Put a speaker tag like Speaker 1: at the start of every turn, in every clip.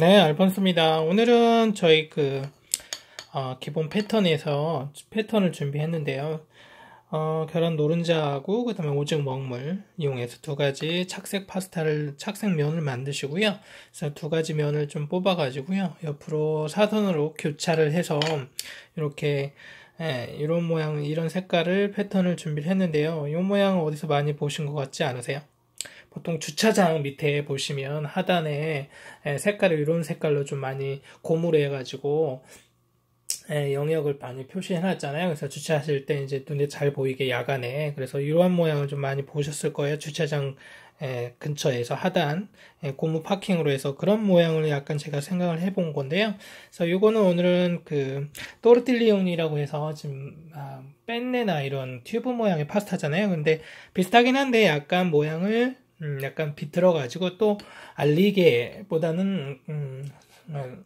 Speaker 1: 네, 알폰스입니다. 오늘은 저희 그 어, 기본 패턴에서 패턴을 준비했는데요. 어, 계란 노른자하고 그다음에 오징 먹물 이용해서 두 가지 착색 파스타를 착색 면을 만드시고요. 그래서 두 가지 면을 좀 뽑아 가지고요. 옆으로 사선으로 교차를 해서 이렇게 예, 이런 모양 이런 색깔을 패턴을 준비를 했는데요. 이 모양 어디서 많이 보신 것 같지 않으세요? 보통 주차장 밑에 보시면 하단에 예, 색깔을 이런 색깔로 좀 많이 고무해 가지고 예, 영역을 많이 표시해놨잖아요. 그래서 주차하실 때 이제 눈에 잘 보이게 야간에 그래서 이러한 모양을 좀 많이 보셨을 거예요. 주차장 예, 근처에서 하단 고무 파킹으로 해서 그런 모양을 약간 제가 생각을 해본 건데요. 그래서 이거는 오늘은 그 또르틸리온이라고 해서 지금 아, 뺀내나 이런 튜브 모양의 파스타잖아요. 근데 비슷하긴 한데 약간 모양을 음, 약간 비틀어가지고 또 알리게보다는 음, 어,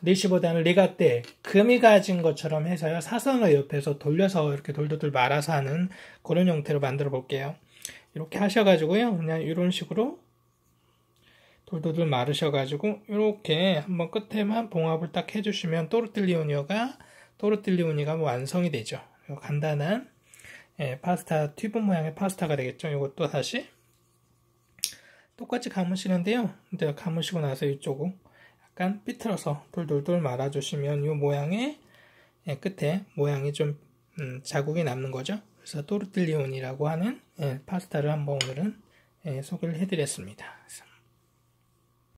Speaker 1: 리시보다는 리가 때 금이 가진 것처럼 해서요. 사선을 옆에서 돌려서 이렇게 돌돌돌 말아서 하는 그런 형태로 만들어 볼게요. 이렇게 하셔가지고요. 그냥 이런 식으로 돌돌돌 마르셔가지고 이렇게 한번 끝에만 봉합을 딱 해주시면 또르틀리오니가 또르틀리오니가 뭐 완성이 되죠. 간단한 예, 파스타 튜브 모양의 파스타가 되겠죠. 이것도 다시 똑같이 감으시는데요. 근데 감으시고 나서 이쪽을 약간 삐뚤어서 돌돌돌 말아주시면 이 모양의 예, 끝에 모양이 좀 음, 자국이 남는 거죠. 그래서 또르틀리온이라고 하는 예, 파스타를 한번 오늘은 예, 소개를 해드렸습니다.